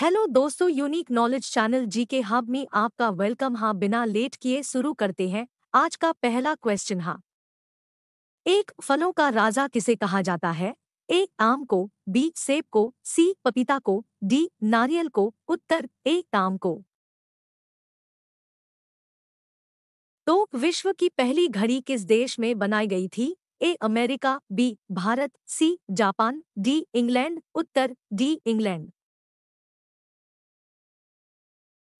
hello दोस्तों unique knowledge channel जी के hub में आपका वेलकम हाँ बिना लेट किए शुरू करते हैं आज का पहला क्वेश्चन हाँ एक फलों का राजा किसे कहा जाता है ए आम को बी सेब को सी पपीता को डी नारियल को उत्तर ए आम को तो विश्व की पहली घड़ी किस देश में बनाई गई थी A America B Bharat C Japan D England उत्तर डी इंग्लैंड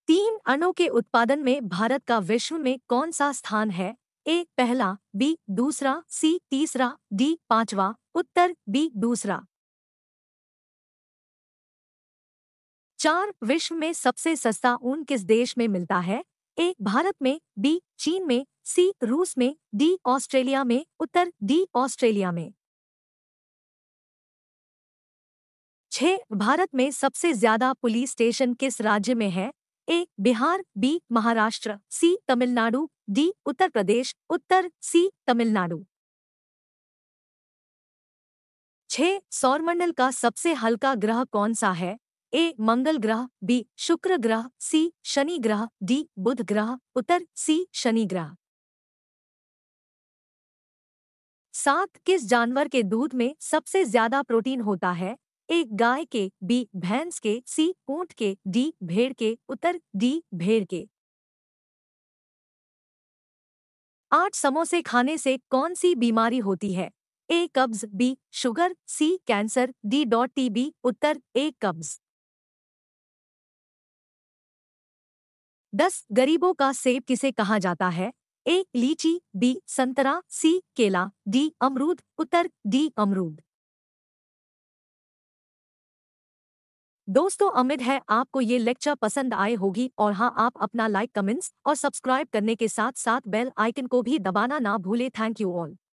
तीन अणों के उत्पादन में भारत का विश्व में कौन सा स्थान है ए पहला बी दूसरा सी तीसरा डी पांचवा उत्तर बी दूसरा चार विश्व में सबसे सस्ता ऊन किस देश में मिलता है ए भारत में बी चीन में सी रूस में डी ऑस्ट्रेलिया में उत्तर डी ऑस्ट्रेलिया में छ भारत में सबसे ज्यादा पुलिस स्टेशन किस राज्य में है A Bihar B Maharashtra C Tamil Nadu D Uttar Pradesh उत्तर सी तमिलनाडु छह सौरमंडल का सबसे हल्का ग्रह कौन सा है ए मंगल ग्रह बी शुक्र ग्रह सी शनि ग्रह डी बुध ग्रह उत्तर सी शनि ग्रह सात किस जानवर के दूध में सबसे ज्यादा प्रोटीन होता है एक गाय के बी भैंस के सी ऊंट के डी भेड़ के उत्तर डी भेड़ के आठ समोसे खाने से कौन सी बीमारी होती है ए कब्ज B sugar C cancer D dot T B उत्तर ए कब्ज दस गरीबों का सेब किसे कहा जाता है ए लीची बी संतरा सी केला डी अमरूद उत्तर डी अमरूद दोस्तों उम्मीद है आपको ये लेक्चर पसंद आए होगी और हाँ आप अपना लाइक कमेंट्स और सब्सक्राइब करने के साथ साथ बेल आइकन को भी दबाना ना भूले थैंक यू ऑल